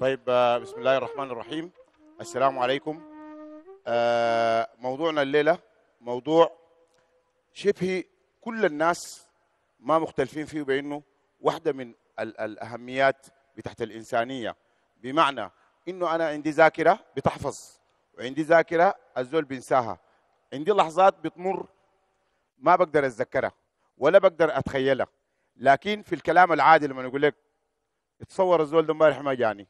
طيب آه، بسم الله الرحمن الرحيم السلام عليكم آه، موضوعنا الليله موضوع شبه كل الناس ما مختلفين فيه بانه واحده من الاهميات بتاعت الانسانيه بمعنى انه انا عندي ذاكره بتحفظ وعندي ذاكره الزول بينساها عندي لحظات بتمر ما بقدر اتذكرها ولا بقدر اتخيلها لكن في الكلام العادي لما يقول لك تصور الزول ده امبارح ما جاني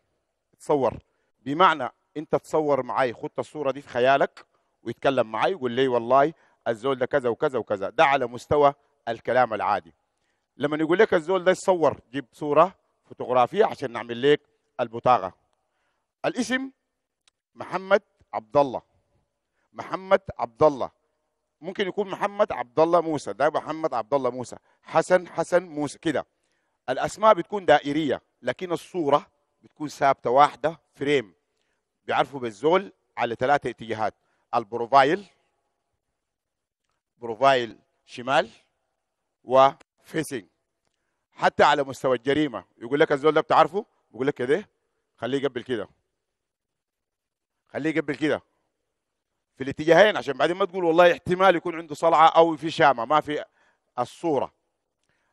تتصور بمعنى انت تصور معاي خد الصوره دي في خيالك ويتكلم معاي يقول لي والله الزول ده كذا وكذا وكذا ده على مستوى الكلام العادي لما يقول لك الزول ده يصور جيب صوره فوتوغرافيه عشان نعمل لك البطاقه الاسم محمد عبد الله محمد عبد الله ممكن يكون محمد عبد الله موسى ده محمد عبد الله موسى حسن حسن موسى كده الاسماء بتكون دائريه لكن الصوره بتكون ثابته واحده فريم بيعرفوا بالزول على ثلاثه اتجاهات البروفايل بروفايل شمال وفيسنج حتى على مستوى الجريمه يقول لك الزول ده بتعرفه بيقول لك كده خليه يقبل كده خليه يقبل كده في الاتجاهين عشان بعدين ما تقول والله احتمال يكون عنده صلعه او في شامه ما في الصوره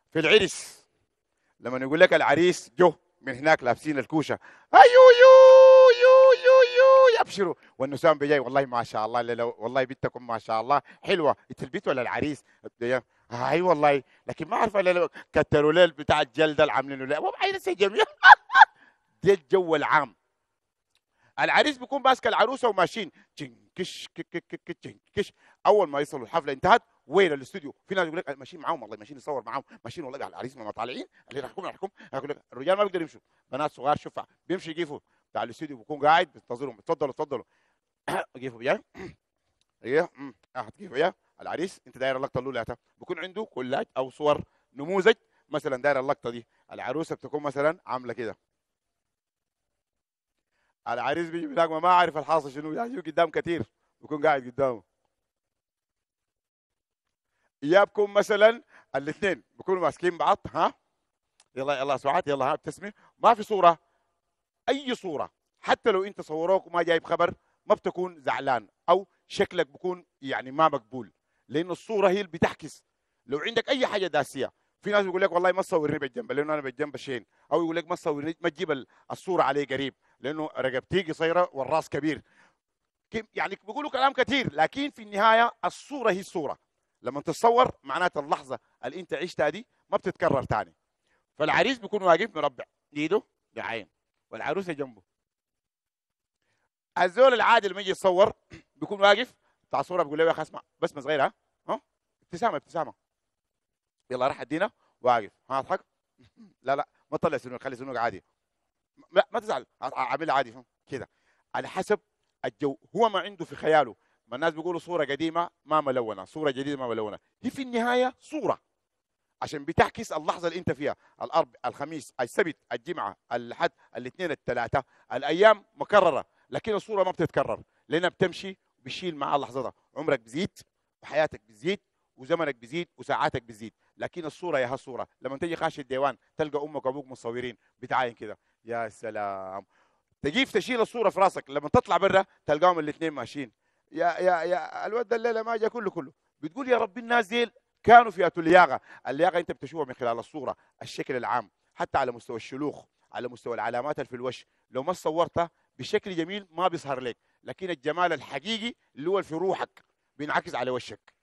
في العرس لما يقول لك العريس جو من هناك لابسين الكوشه ايو يو يو يو يو يبشروا والنسام بيجي والله ما شاء الله لو والله بنتكم ما شاء الله حلوه انت البنت ولا العريس اي أيوة والله لكن ما اعرف الا كتروا ليل بتاع الجلد اللي عاملينه ليه عايز جميع دي الجو العام العريس بيكون ماسك العروسه وماشيين تنكش تنكش اول ما يصلوا الحفله انتهت وين الاستوديو في ناس يقول لك ماشيين معاهم والله ماشيين نصور معاهم ماشيين والله العريس ما طالعين اللي راح يحكم هيقول لك الرجال ما بيقدر يمشوا بنات صغار شوف بيمشي يقفوا بتاع الاستوديو بيكون قاعد بينتظرهم تفضلوا تفضلوا قفوا بيا ايه اه يا العريس انت داير اللقطه الاولى بيكون عنده كلاج او صور نموذج مثلا داير اللقطه دي العروسه بتكون مثلا عامله كده العريس بيجي بيلاقي ما اعرف الحاصل شنو يعني قدام كثير بكون قاعد قدامه يا بكون مثلا الاثنين بكونوا ماسكين بعض ها يلا يلا سعاد يلا ها بتسمي ما في صوره اي صوره حتى لو انت صوروك وما جايب خبر ما بتكون زعلان او شكلك بكون يعني ما مقبول لانه الصوره هي اللي بتعكس لو عندك اي حاجه داسيه في ناس بيقول لك والله ما تصورني بالجنب لانه انا بالجنب شين او يقول لك ما تصورني ما تجيب الصوره عليه قريب لانه رقبتي قصيره والراس كبير يعني بيقولوا كلام كثير لكن في النهايه الصوره هي الصوره لما تتصور معناته اللحظه اللي انت عشتها دي ما بتتكرر ثاني فالعريس بيكون واقف مربع ايده بعين والعروسه جنبه الزول العادي لما يجي يتصور بيكون واقف بتاع صوره بيقول له يا اخي اسمع بسمه صغيره ها ابتسامه ابتسامه يلا راح ادينا واقف ها اضحك لا لا ما تطلع سنوك خلي سنوك عادي لا ما تزعل عامل عادي كده على حسب الجو هو ما عنده في خياله ما الناس بيقولوا صوره قديمه ما ملونه صوره جديده ما ملونه هي في النهايه صوره عشان بتعكس اللحظه اللي انت فيها الاربع الخميس السبت الجمعه الاحد الاثنين الثلاثه الايام مكرره لكن الصوره ما بتتكرر لانها بتمشي بتشيل معها لحظتها عمرك بيزيد وحياتك بتزيد وزمنك بيزيد وساعاتك بتزيد لكن الصوره يا هالصوره لما تيجي خاش الديوان تلقى امك وابوك متصورين بتعاين كده يا سلام تجيف تشيل الصوره في راسك لما تطلع برا تلقاهم الاثنين ماشيين يا يا يا الواد ده الليله ما جا كله كله بتقول يا رب الناس ديل كانوا في اللياقه اللياقه انت بتشوفها من خلال الصوره الشكل العام حتى على مستوى الشلوخ على مستوى العلامات اللي في الوش لو ما صورتها بشكل جميل ما بيظهر لك لكن الجمال الحقيقي اللي هو في روحك بينعكس على وشك